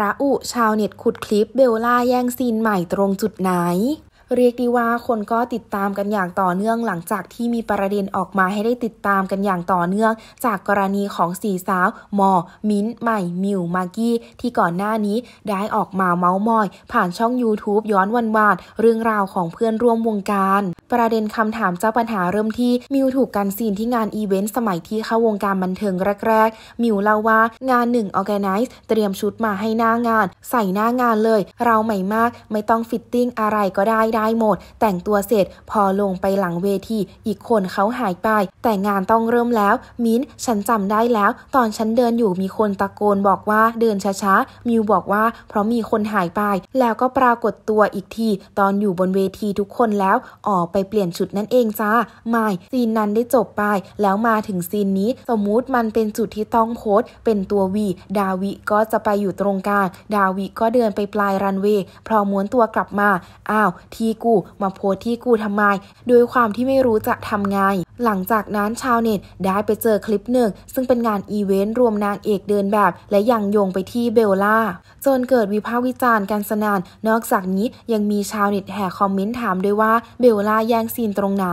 ระอุชาวเน็ตขุดคลิปเบลล่าแย่งซีนใหม่ตรงจุดไหนเรียกได้ว่าคนก็ติดตามกันอย่างต่อเนื่องหลังจากที่มีประเด็นออกมาให้ได้ติดตามกันอย่างต่อเนื่อง จากกรณีของสี่สาวมอ มิ้นใหม่ มิว มากกี้ที่ก่อนหน้านี้ได้ออกมาเมาส์มอย ผ่านช่อง YouTube ย้อนวันวานเรื่องราวของเพื่อนร่วมวงการ ประเด็นคำถามเจ้าปัญหาเริ่มที่มิวถูกกันซีนที่งานอีเวนต์สมัยที่เข้าวงการบันเทิงแรก ๆมิวเล่าว่า งานหนึ่งออแกไนซ์เตรียมชุดมาให้หน้างาน ใส่หน้างานเลย เราใหม่มากไม่ต้องฟิตติ้งอะไรก็ได้ได้หมดแต่งตัวเสร็จพอลงไปหลังเวที อีกคนเขาหายไป แต่งานต้องเริ่มแล้ว มิ้นฉันจำได้แล้ว ตอนฉันเดินอยู่มีคนตะโกนบอกว่าเดินช้าๆมิวบอกว่า เพราะมีคนหายไป แล้วก็ปรากฏตัวอีกที ตอนอยู่บนเวทีทุกคนแล้วออกไปเปลี่ยนชุดนั่นเองจ้าไม่ซีนนั้นได้จบไป แล้วมาถึงซีนนี้ สมมุติมันเป็นจุดที่ต้องโพสเป็นตัววี ดาวิก็จะไปอยู่ตรงกลางดาวิก็เดินไปปลายรันเวย์พอม้วนตัวกลับมาอ้าวทีที่กูมาโพสที่กูทำไม ด้วยความที่ไม่รู้จะทำไง หลังจากนั้นชาวเน็ตได้ไปเจอคลิปหนึ่ง ซึ่งเป็นงานอีเวนต์รวมนางเอกเดินแบบ และยังโยงไปที่เบลล่า จนเกิดวิพากษ์วิจารณ์กันสนาน นอกจากนี้ยังมีชาวเน็ตแห่คอมเมนต์ถามด้วยว่าเบลล่าแย่งซีนตรงไหน